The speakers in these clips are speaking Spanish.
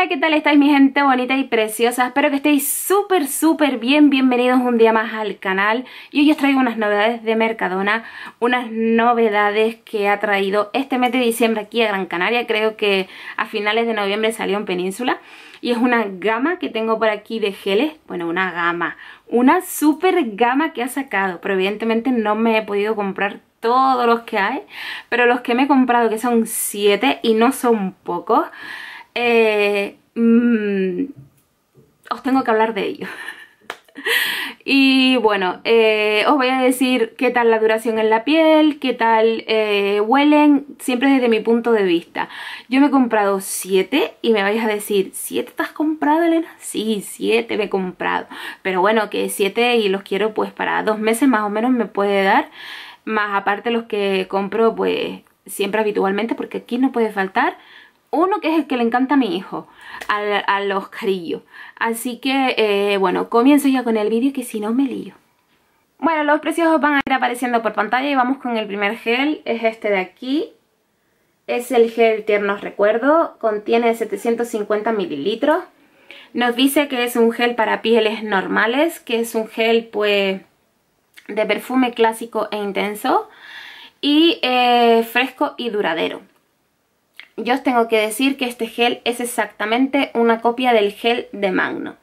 Hola, ¿qué tal estáis mi gente bonita y preciosa? Espero que estéis súper, súper bien. Bienvenidos un día más al canal. Y hoy os traigo unas novedades de Mercadona, unas novedades que ha traído este mes de diciembre aquí a Gran Canaria. Creo que a finales de noviembre salió en Península. Y es una gama que tengo por aquí de geles. Bueno, una gama. Una super gama que ha sacado. Pero evidentemente no me he podido comprar todos los que hay. Pero los que me he comprado, que son 7 y no son pocos eh, mm, os tengo que hablar de ello. Y bueno, eh, os voy a decir qué tal la duración en la piel, qué tal eh, huelen, siempre desde mi punto de vista. Yo me he comprado 7 y me vais a decir, ¿7 te has comprado, Elena? Sí, 7 me he comprado. Pero bueno, que 7 y los quiero pues para dos meses más o menos me puede dar. Más aparte los que compro pues siempre habitualmente porque aquí no puede faltar uno que es el que le encanta a mi hijo, a los carillos Así que, eh, bueno, comienzo ya con el vídeo que si no me lío. Bueno, los precios van a ir apareciendo por pantalla y vamos con el primer gel, es este de aquí. Es el gel Tiernos Recuerdo, contiene 750 mililitros. Nos dice que es un gel para pieles normales, que es un gel pues de perfume clásico e intenso y eh, fresco y duradero yo os tengo que decir que este gel es exactamente una copia del gel de Magno.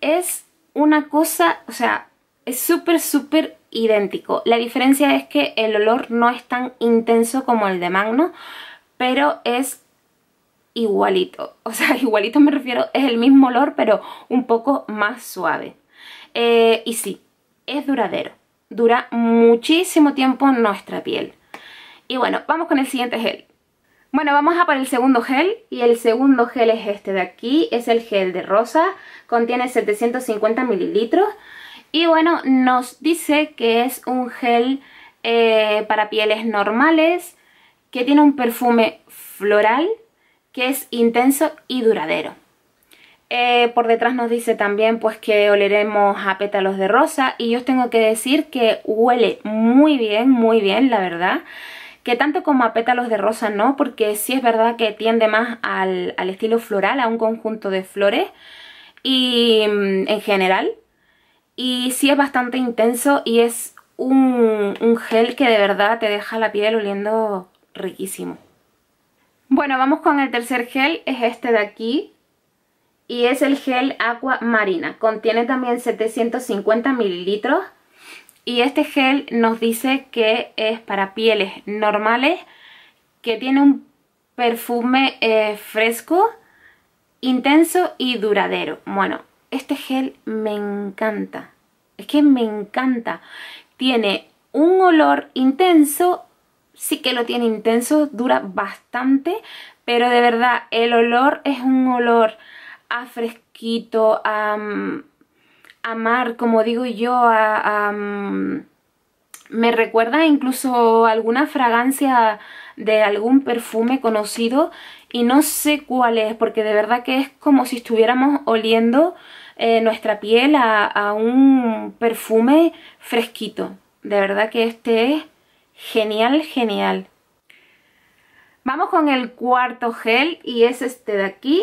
Es una cosa, o sea, es súper, súper idéntico. La diferencia es que el olor no es tan intenso como el de Magno, pero es igualito. O sea, igualito me refiero, es el mismo olor, pero un poco más suave. Eh, y sí, es duradero. Dura muchísimo tiempo nuestra piel. Y bueno, vamos con el siguiente gel. Bueno, vamos a por el segundo gel y el segundo gel es este de aquí, es el gel de rosa, contiene 750 mililitros y bueno, nos dice que es un gel eh, para pieles normales, que tiene un perfume floral, que es intenso y duradero. Eh, por detrás nos dice también pues que oleremos a pétalos de rosa y yo os tengo que decir que huele muy bien, muy bien la verdad que tanto como a pétalos de rosa no, porque sí es verdad que tiende más al, estilo floral, a un conjunto de flores y mm, en general. Y sí es bastante intenso y es un, un gel que de verdad te deja la piel oliendo riquísimo. Bueno, vamos con el tercer gel, es este de aquí, y es el gel Aqua Marina. Contiene también 750 mililitros y este gel nos dice que es para pieles normales, que tiene un perfume eh, fresco, intenso y duradero. Bueno, este gel me encanta. Es que me encanta. Tiene un olor intenso, sí que lo tiene intenso, dura bastante, pero de verdad el olor es un olor a fresquito, a, mm, amar, como digo yo, a, mm, me recuerda incluso alguna fragancia de algún perfume conocido y no sé cuál es, porque de verdad que es como si estuviéramos oliendo eh, nuestra piel a un perfume fresquito. De verdad que este es genial, genial. Vamos con el cuarto gel y es este de aquí.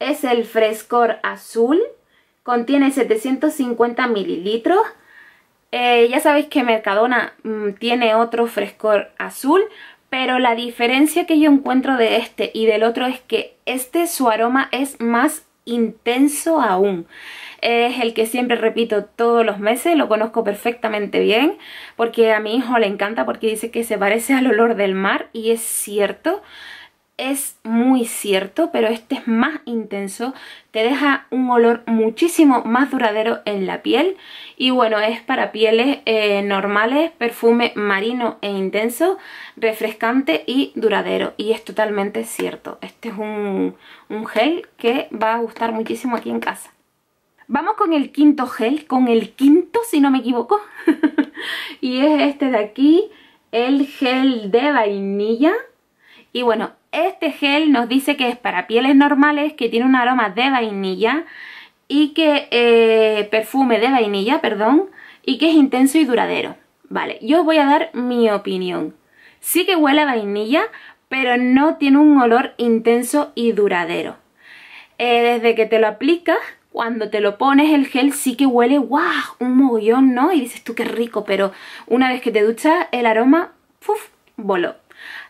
Es el Frescor Azul. Contiene 750 mililitros. Eh, ya sabéis que Mercadona mm, tiene otro frescor azul, pero la diferencia que yo encuentro de este y del otro es que este su aroma es más intenso aún. Es el que siempre repito todos los meses, lo conozco perfectamente bien, porque a mi hijo le encanta porque dice que se parece al olor del mar y es cierto es muy cierto, pero este es más intenso, te deja un olor muchísimo más duradero en la piel y bueno, es para pieles eh, normales, perfume marino e intenso, refrescante y duradero y es totalmente cierto, este es un, un gel que va a gustar muchísimo aquí en casa. Vamos con el quinto gel, con el quinto si no me equivoco y es este de aquí, el gel de vainilla y bueno, este gel nos dice que es para pieles normales, que tiene un aroma de vainilla y que eh, perfume de vainilla, perdón, y que es intenso y duradero. Vale, yo os voy a dar mi opinión. Sí que huele a vainilla, pero no tiene un olor intenso y duradero. Eh, desde que te lo aplicas, cuando te lo pones el gel sí que huele ¡guau! un mogollón, ¿no? Y dices tú qué rico, pero una vez que te duchas el aroma ¡puf! voló.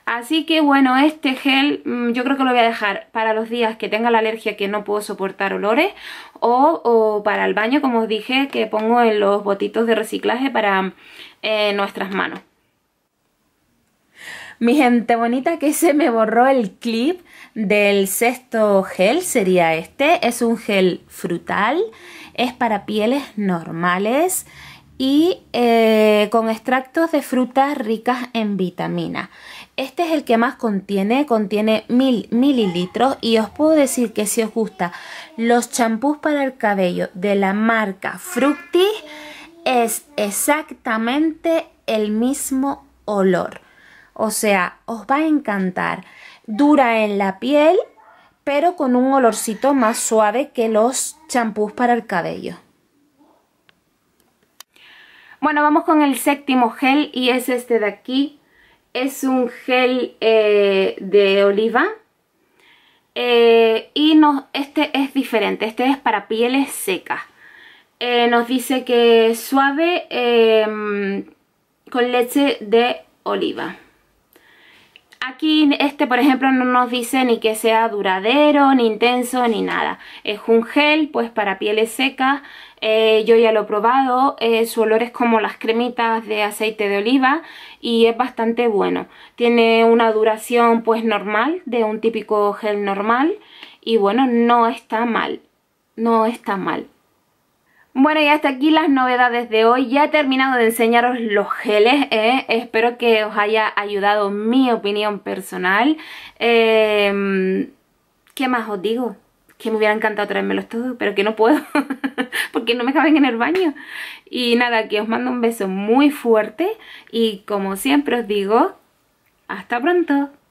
Así que bueno, este gel mm, yo creo que lo voy a dejar para los días que tenga la alergia que no puedo soportar olores o, para el baño, como os dije, que pongo en los botitos de reciclaje para eh, nuestras manos. Mi gente bonita que se me borró el clip del sexto gel, sería este. Es un gel frutal, es para pieles normales y eh, con extractos de frutas ricas en vitamina. Este es el que más contiene, contiene mil mililitros y os puedo decir que si os gusta los champús para el cabello de la marca Fructis es exactamente el mismo olor. O sea, os va a encantar. Dura en la piel, pero con un olorcito más suave que los champús para el cabello. Bueno, vamos con el séptimo gel y es este de aquí. Es un gel eh, de oliva. Eh, y no, este es diferente, este es para pieles secas. Eh, nos dice que suave con leche de oliva. Aquí este por ejemplo no nos dice ni que sea duradero, ni intenso, ni nada. Es un gel pues para pieles secas, eh, yo ya lo he probado, eh, su olor es como las cremitas de aceite de oliva y es bastante bueno. Tiene una duración pues normal, de un típico gel normal y bueno, no está mal, no está mal. Bueno, y hasta aquí las novedades de hoy. Ya he terminado de enseñaros los geles. Eh. Espero que os haya ayudado mi opinión personal. Em, ¿Qué más os digo? Que me hubiera encantado traérmelos todos, pero que no puedo. porque no me caben en el baño. Y nada, que os mando un beso muy fuerte. Y como siempre os digo, hasta pronto.